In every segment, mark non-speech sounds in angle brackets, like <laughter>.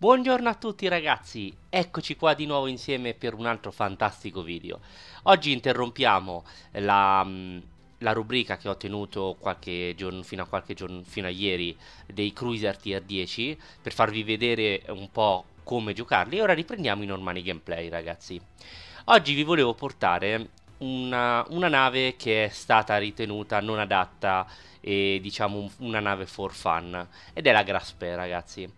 Buongiorno a tutti ragazzi, eccoci qua di nuovo insieme per un altro fantastico video. Oggi interrompiamo la, mm, la rubrica che ho tenuto giorno, fino a qualche giorno, fino a ieri, dei Cruiser Tier 10, per farvi vedere un po' come giocarli e ora riprendiamo i normali gameplay ragazzi. Oggi vi volevo portare una, una nave che è stata ritenuta non adatta e diciamo una nave for fun ed è la Graspé ragazzi.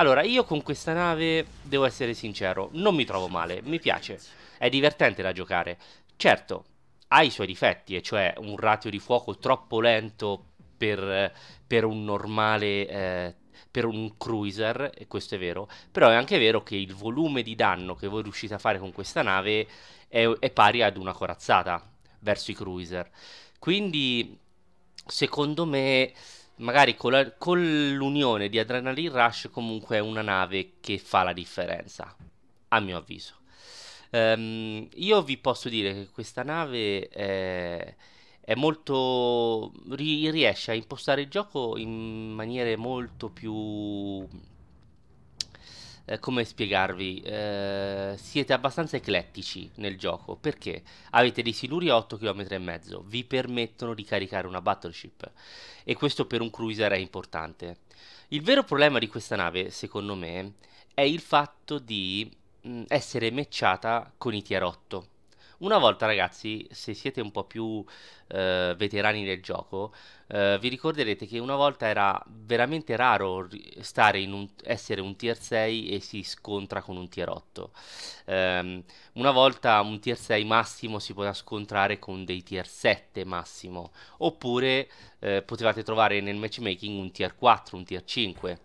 Allora, io con questa nave, devo essere sincero, non mi trovo male, mi piace. È divertente da giocare. Certo, ha i suoi difetti, e cioè un ratio di fuoco troppo lento per, per un normale... Eh, per un cruiser, e questo è vero, però è anche vero che il volume di danno che voi riuscite a fare con questa nave è, è pari ad una corazzata verso i cruiser. Quindi, secondo me, magari con, l'unione di Adrenaline Rush comunque è una nave che fa la differenza, a mio avviso. Um, io vi posso dire che questa nave è, è molto... riesce a impostare il gioco in maniere molto più eh, come spiegarvi, eh, siete abbastanza eclettici nel gioco perché avete dei siluri a 8 km e mezzo, vi permettono di caricare una battleship e questo per un cruiser è importante. Il vero problema di questa nave, secondo me, è il fatto di mh, mm, essere matchata con i tier 8 una volta, ragazzi, se siete un po' più eh, veterani del gioco, eh, vi ricorderete che una volta era veramente raro un, essere un tier 6 e si scontra con un tier 8. Eh, una volta un tier 6 massimo si poteva scontrare con dei tier 7 massimo, oppure eh, potevate trovare nel matchmaking un tier 4, un tier 5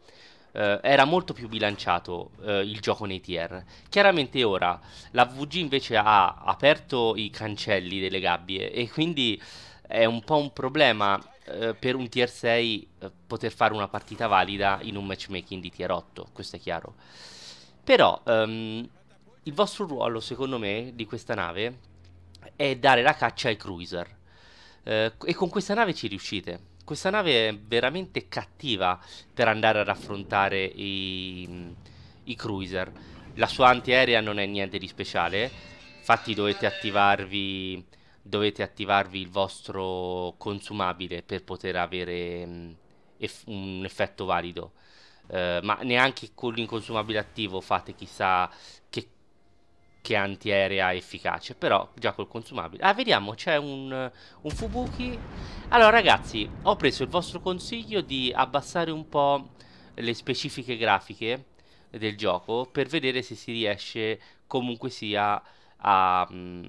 eh, era molto più bilanciato eh, il gioco nei tier. Chiaramente ora la VG invece ha aperto i cancelli delle gabbie e quindi è un po' un problema eh, per un tier 6 eh, poter fare una partita valida in un matchmaking di tier 8, questo è chiaro. Però ehm, il vostro ruolo, secondo me, di questa nave è dare la caccia ai cruiser. Eh, e con questa nave ci riuscite questa nave è veramente cattiva per andare ad affrontare i, i cruiser. La sua antiaerea non è niente di speciale, infatti dovete attivarvi, dovete attivarvi il vostro consumabile per poter avere mm, eff un effetto valido. Uh, ma neanche con l'inconsumabile attivo fate chissà che che antiaerea efficace, però già col consumabile. Ah, vediamo, c'è un, un Fubuki. Allora, ragazzi, ho preso il vostro consiglio di abbassare un po' le specifiche grafiche del gioco per vedere se si riesce comunque sia a, mm,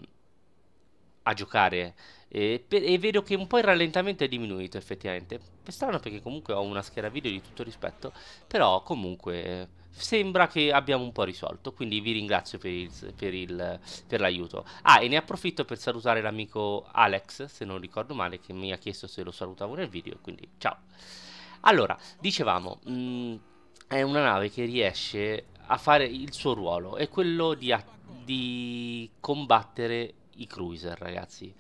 a giocare e per, e vedo che un po' il rallentamento è diminuito effettivamente. È strano perché comunque ho una scheda video di tutto rispetto, però comunque eh, sembra che abbiamo un po' risolto, quindi vi ringrazio per, l'aiuto. Ah, e ne approfitto per salutare l'amico Alex, se non ricordo male, che mi ha chiesto se lo salutavo nel video, quindi ciao. Allora, dicevamo, mh, mm, è una nave che riesce a fare il suo ruolo, è quello di, di combattere i cruiser, ragazzi.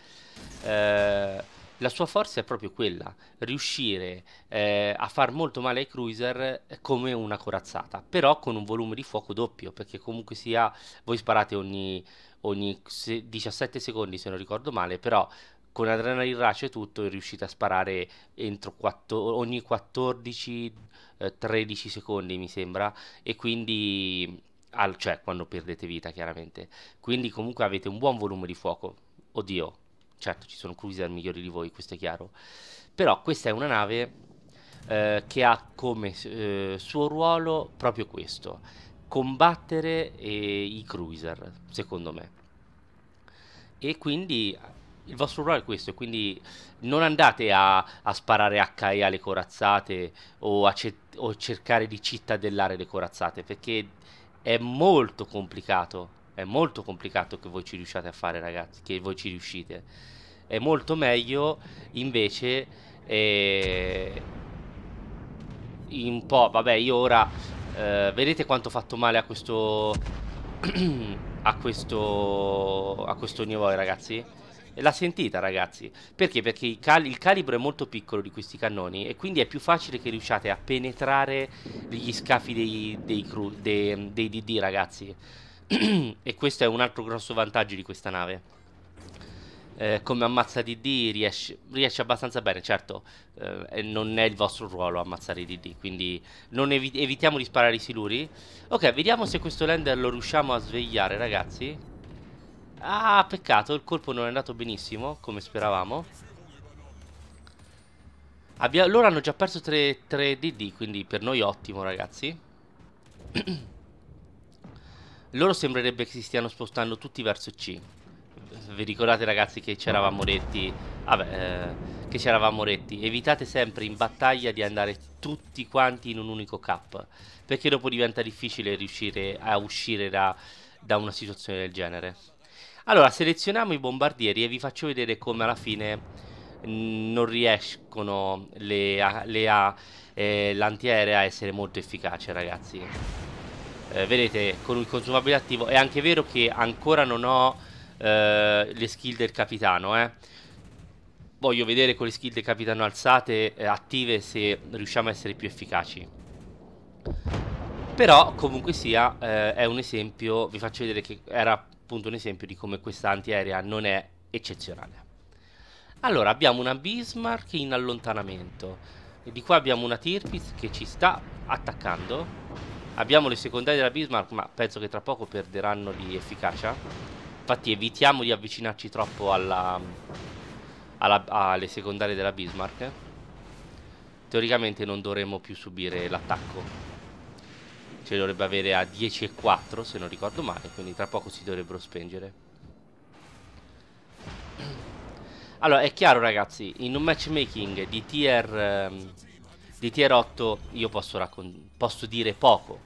Eh, la sua forza è proprio quella, riuscire eh, a far molto male ai cruiser eh, come una corazzata, però con un volume di fuoco doppio, perché comunque sia, voi sparate ogni, ogni 17 secondi se non ricordo male, però con adrenalina race e tutto riuscite a sparare entro 4, ogni 14-13 eh, secondi mi sembra, e quindi al, cioè quando perdete vita chiaramente. Quindi comunque avete un buon volume di fuoco. Oddio, certo ci sono cruiser migliori di voi, questo è chiaro. Però questa è una nave eh, che ha come eh, suo ruolo proprio questo, combattere eh, i cruiser, secondo me. E quindi il vostro ruolo è questo, quindi non andate a, a sparare HE alle corazzate o, o cercare di cittadellare le corazzate, perché è molto complicato. È molto complicato che voi ci riusciate a fare, ragazzi. Che voi ci riuscite. È molto meglio invece. Eh, un po'. Vabbè, io ora. Eh, vedete quanto ho fatto male a questo. <clears throat> a questo. a questo Nivoi, ragazzi. L'ha sentita ragazzi, perché? Perché cal- il calibro è molto piccolo di questi cannoni e quindi è più facile che riusciate a penetrare gli scafi dei, dei, cru- dei, dei DD ragazzi. <clears throat> e questo è un altro grosso vantaggio di questa nave. Eh, come ammazza DD riesce, riesce abbastanza bene, certo eh, non è il vostro ruolo ammazzare DD, quindi evi- evitiamo di sparare i siluri. Ok, vediamo se questo lander lo riusciamo a svegliare ragazzi. Ah, peccato, il colpo non è andato benissimo, come speravamo. Abbia... Loro hanno già perso 3, 3 DD, quindi per noi ottimo, ragazzi. <clears throat> Loro sembrerebbe che si stiano spostando tutti verso C. Vi ricordate, ragazzi, che c'eravamo detti... Vabbè, eh, che c'eravamo detti. Evitate sempre in battaglia di andare tutti quanti in un unico cap. Perché dopo diventa difficile riuscire a uscire da, da una situazione del genere. Allora, selezioniamo i bombardieri e vi faccio vedere come alla fine mm, non riescono le, le A, eh, l'antiaerea a essere molto efficace, ragazzi. Eh, vedete, con il consumabile attivo è anche vero che ancora non ho eh, le skill del capitano, eh. Voglio vedere con le skill del capitano alzate, eh, attive, se riusciamo a essere più efficaci. Però, comunque sia, eh, è un esempio, vi faccio vedere che era appunto un esempio di come questa antiaerea non è eccezionale. Allora, abbiamo una Bismarck in allontanamento. E di qua abbiamo una Tirpitz che ci sta attaccando. Abbiamo le secondarie della Bismarck, ma penso che tra poco perderanno di efficacia. Infatti evitiamo di avvicinarci troppo alla, alla, alle secondarie della Bismarck. Teoricamente non dovremmo più subire l'attacco ce le dovrebbe avere a 10 e 4 se non ricordo male, quindi tra poco si dovrebbero spengere. <clears throat> Allora, è chiaro ragazzi, in un matchmaking di tier, ehm, di tier 8 io posso, posso, dire poco,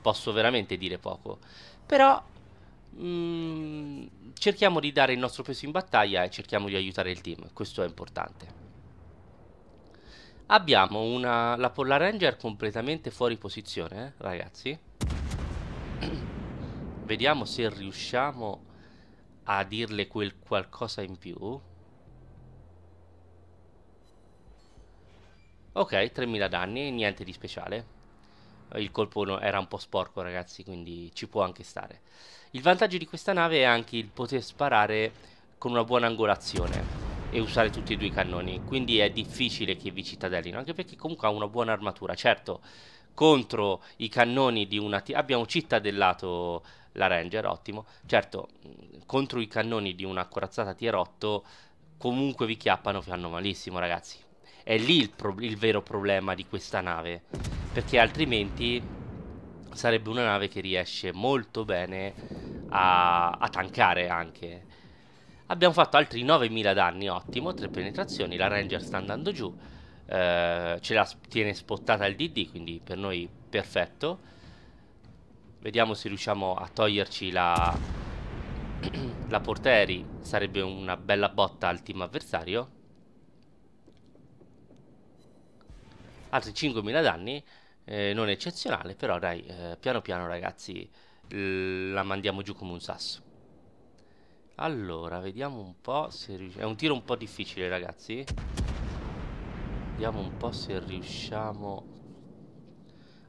posso veramente dire poco, però mh, mm, cerchiamo di dare il nostro peso in battaglia e cerchiamo di aiutare il team, questo è importante. Abbiamo una, la Polar Ranger completamente fuori posizione, eh, ragazzi. <clears throat> Vediamo se riusciamo a dirle quel qualcosa in più. Ok, 3000 danni, niente di speciale. Il colpo era un po' sporco ragazzi, quindi ci può anche stare. Il vantaggio di questa nave è anche il poter sparare con una buona angolazione e usare tutti e due i cannoni quindi è difficile che vi cittadellino anche perché comunque ha una buona armatura certo contro i cannoni di una abbiamo cittadellato la ranger ottimo certo contro i cannoni di una corazzata tier 8 comunque vi chiappano fanno malissimo ragazzi è lì il, il vero problema di questa nave perché altrimenti sarebbe una nave che riesce molto bene a, a tankare anche Abbiamo fatto altri 9.000 danni, ottimo, tre penetrazioni, la Ranger sta andando giù, eh, ce la tiene spottata il DD, quindi per noi perfetto. Vediamo se riusciamo a toglierci la, <clears throat> la Porteri, sarebbe una bella botta al team avversario. Altri 5.000 danni, eh, non eccezionale, però dai, eh, piano piano ragazzi la mandiamo giù come un sasso. Allora, vediamo un po' se riusciamo... È un tiro un po' difficile, ragazzi. Vediamo un po' se riusciamo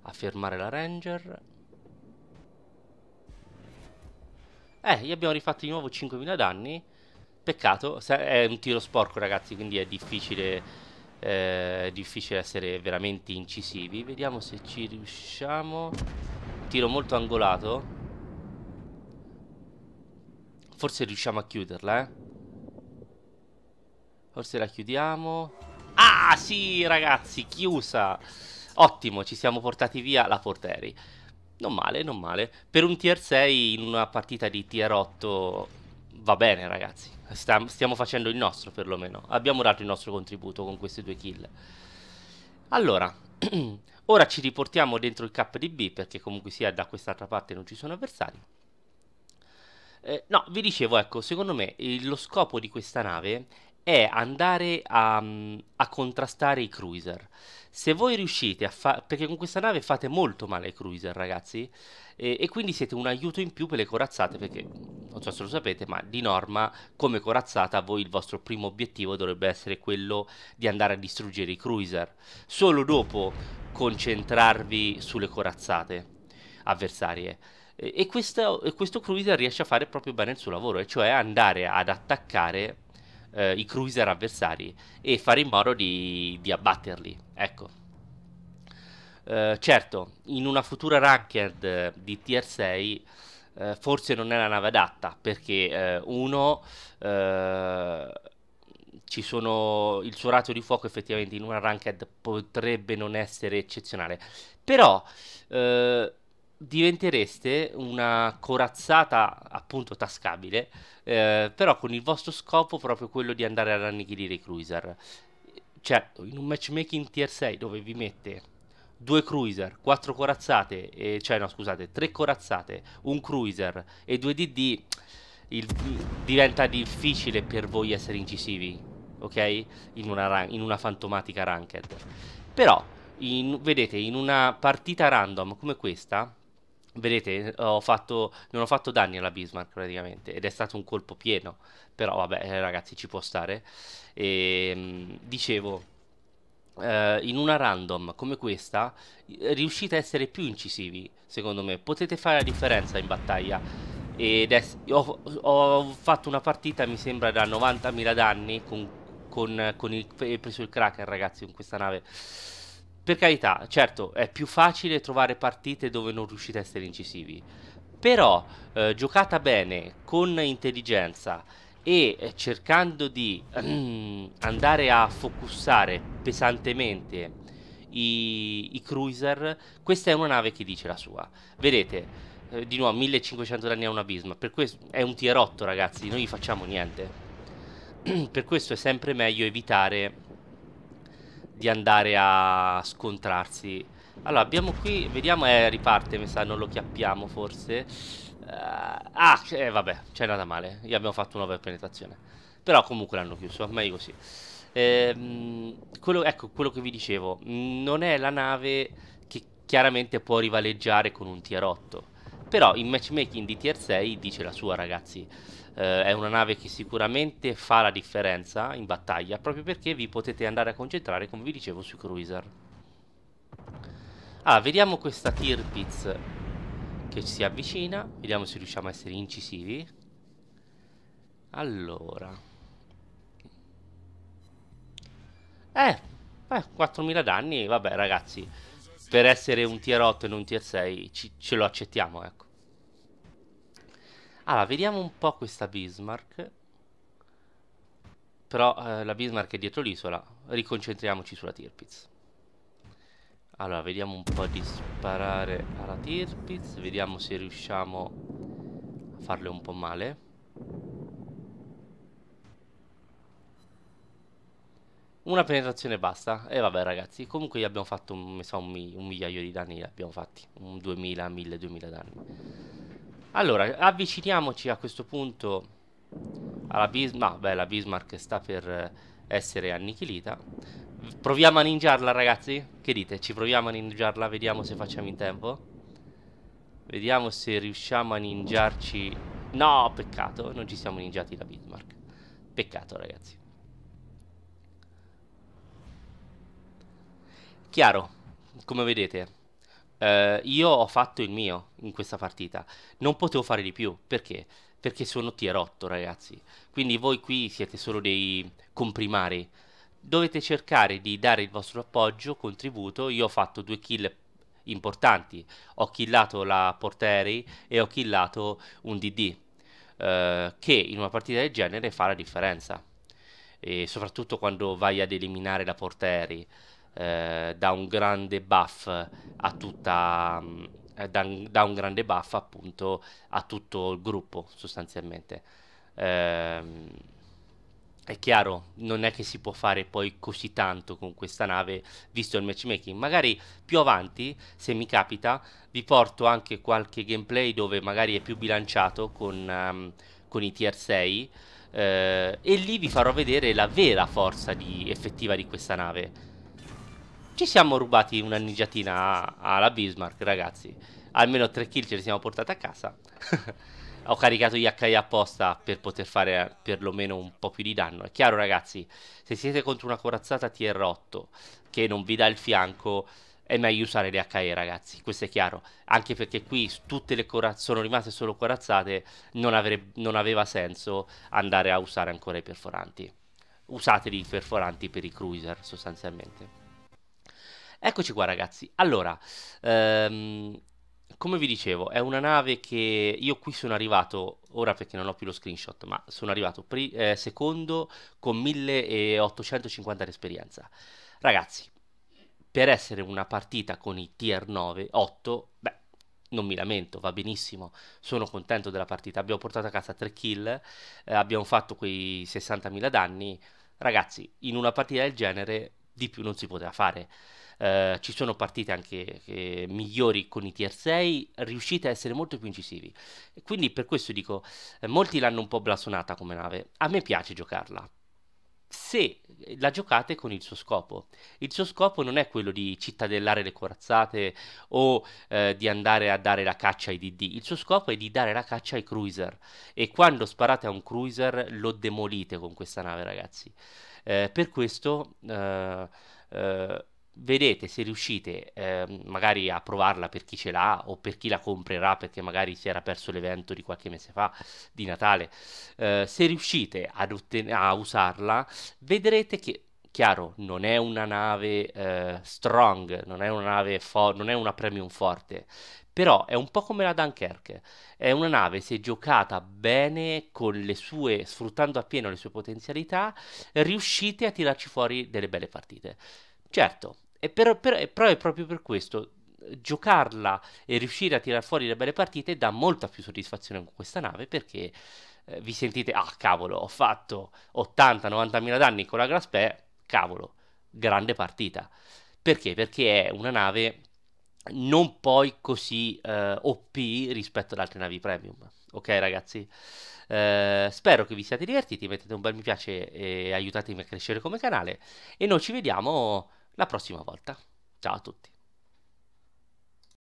a fermare la Ranger. Eh, gli abbiamo rifatti di nuovo 5.000 danni. Peccato, è un tiro sporco ragazzi, quindi è difficile, eh, è difficile essere veramente incisivi. Vediamo se ci riusciamo. Tiro molto angolato forse riusciamo a chiuderla, eh. Forse la chiudiamo. Ah, sì, ragazzi, chiusa. Ottimo, ci siamo portati via la Porteri. Non male, non male. Per un tier 6 in una partita di tier 8 va bene, ragazzi. Sta, stiamo facendo il nostro, perlomeno. Abbiamo dato il nostro contributo con queste due kill. Allora, <clears throat> ora ci riportiamo dentro il KDB, perché comunque sia da quest'altra parte non ci sono avversari. Eh, no, vi dicevo, ecco, secondo me eh, lo scopo di questa nave è andare a, mm, a contrastare i cruiser. Se voi riuscite a fare... perché con questa nave fate molto male ai cruiser, ragazzi, e, e quindi siete un aiuto in più per le corazzate, perché, non so se lo sapete, ma di norma, come corazzata, voi il vostro primo obiettivo dovrebbe essere quello di andare a distruggere i cruiser. Solo dopo concentrarvi sulle corazzate avversarie. E questo, e questo cruiser riesce a fare proprio bene il suo lavoro, e cioè andare ad attaccare eh, i cruiser avversari e fare in modo di, di abbatterli. Ecco. Uh, certo, in una futura ranked di tier 6 uh, eh, forse non è la nave adatta perché uh, uno sono, il suo ratio di fuoco effettivamente in una ranked potrebbe non essere eccezionale, però diventereste una corazzata appunto tascabile, eh, però con il vostro scopo proprio quello di andare ad annichilire i cruiser. Certo, in un matchmaking tier 6 dove vi mette due cruiser, quattro corazzate, e, cioè no scusate, tre corazzate, un cruiser e due DD, il, diventa difficile per voi essere incisivi, ok? In una, in una fantomatica ranked. Però, in, vedete, in una partita random come questa, Vedete, ho fatto, non ho fatto danni alla Bismarck praticamente ed è stato un colpo pieno, però vabbè eh, ragazzi ci può stare. E, ehm, dicevo, eh, in una random come questa riuscite a essere più incisivi, secondo me, potete fare la differenza in battaglia. Ed è, ho, ho, fatto una partita, mi sembra, da 90.000 danni con, con, con il, preso il cracker ragazzi con questa nave per carità, certo, è più facile trovare partite dove non riuscite a essere incisivi, però eh, giocata bene, con intelligenza e eh, cercando di ehm, <clears throat> andare a focussare pesantemente i, i, cruiser, questa è una nave che dice la sua. Vedete, eh, di nuovo 1500 danni a un abismo, per questo è un tier 8 ragazzi, noi facciamo niente. <clears throat> per questo è sempre meglio evitare di andare a scontrarsi. Allora, abbiamo qui, vediamo, eh, riparte, mi sa, non lo chiappiamo forse. Uh, ah, eh, vabbè, c'è nata male, gli abbiamo fatto un'over penetrazione. Però comunque l'hanno chiuso, meglio così. Ehm, quello, ecco, quello che vi dicevo, non è la nave che chiaramente può rivaleggiare con un tier 8. Però in matchmaking di tier 6 dice la sua, ragazzi eh, è una nave che sicuramente fa la differenza in battaglia proprio perché vi potete andare a concentrare come vi dicevo sui cruiser Ah, vediamo questa tirpitz che ci si avvicina Vediamo se riusciamo a essere incisivi Allora Eh, eh 4000 danni, vabbè ragazzi Per essere un tier 8 e non un tier 6 ci, ce lo accettiamo, ecco allora, vediamo un po' questa Bismarck. Però eh, la Bismarck è dietro l'isola. Riconcentriamoci sulla Tirpitz. Allora, vediamo un po' di sparare alla Tirpitz. Vediamo se riusciamo a farle un po' male. Una penetrazione basta. E vabbè ragazzi, comunque gli abbiamo fatto un, so, un, un migliaio di danni, abbiamo fatti. Un 2000, 1000, 2000 danni. Allora, avviciniamoci a questo punto alla Bismarck. Beh, la Bismarck sta per eh, essere annichilita. Proviamo a ninjarla, ragazzi? Che dite? Ci proviamo a ninjarla? Vediamo se facciamo in tempo. Vediamo se riusciamo a ninjarci... No, peccato, non ci siamo ninjati la Bismarck. Peccato, ragazzi. Chiaro, come vedete Uh, io ho fatto il mio in questa partita. Non potevo fare di più. Perché? Perché sono tier 8, ragazzi. Quindi voi qui siete solo dei comprimari. Dovete cercare di dare il vostro appoggio, contributo. Io ho fatto due kill importanti. Ho killato la portaerei e ho killato un DD. Uh, eh, che in una partita del genere fa la differenza. E soprattutto quando vai ad eliminare la portaerei. Eh, da un grande buff a tutta... Eh, un, dà un grande buff appunto a tutto il gruppo sostanzialmente. Ehm è chiaro, non è che si può fare poi così tanto con questa nave, visto il matchmaking. Magari più avanti, se mi capita, vi porto anche qualche gameplay dove magari è più bilanciato con, um, con i tier 6. Eh, e lì vi farò vedere la vera forza di, effettiva di questa nave. Ci siamo rubati una ninjatina alla Bismarck, ragazzi. Almeno 3 kill ce li siamo portati a casa. <laughs> Ho caricato gli HI apposta per poter fare eh, perlomeno un po' più di danno. È chiaro, ragazzi, se siete contro una corazzata TR8 che non vi dà il fianco, è meglio usare le HE, ragazzi. Questo è chiaro. Anche perché qui tutte le corazzate sono rimaste solo corazzate, non, non aveva senso andare a usare ancora i perforanti. Usateli i perforanti per i cruiser, sostanzialmente. Eccoci qua ragazzi, allora, ehm, come vi dicevo, è una nave che io qui sono arrivato, ora perché non ho più lo screenshot, ma sono arrivato eh, secondo con 1850 di esperienza. Ragazzi, per essere una partita con i tier 9, 8, beh, non mi lamento, va benissimo, sono contento della partita, abbiamo portato a casa 3 kill, eh, abbiamo fatto quei 60.000 danni, ragazzi, in una partita del genere di più non si poteva fare. Eh, ci sono partite anche eh, migliori con i tier 6, riuscite a essere molto più incisivi. Quindi per questo dico, eh, molti l'hanno un po' blasonata come nave, a me piace giocarla. Se eh, la giocate con il suo scopo, il suo scopo non è quello di cittadellare le corazzate o eh, di andare a dare la caccia ai DD, il suo scopo è di dare la caccia ai cruiser e quando sparate a un cruiser lo demolite con questa nave ragazzi. per questo Uh, vedete se riuscite eh, magari a provarla per chi ce l'ha o per chi la comprerà perché magari si era perso l'evento di qualche mese fa di Natale eh, se riuscite otten- a usarla vedrete che chiaro non è una nave eh, strong non è una nave fo- non è una premium forte però è un po' come la Dunkerque è una nave se giocata bene sue, sfruttando appieno le sue potenzialità riuscite a tirarci fuori delle belle partite Certo, e però, però, però è proprio per questo giocarla e riuscire a tirar fuori le belle partite dà molta più soddisfazione con questa nave perché eh, vi sentite, ah cavolo, ho fatto 80-90 mila danni con la Graspè, cavolo, grande partita. Perché? Perché è una nave non poi così eh, OP rispetto ad altre navi premium. Ok ragazzi? Eh, spero che vi siate divertiti, mettete un bel mi piace e aiutatemi a crescere come canale e noi ci vediamo la prossima volta. Ciao a tutti.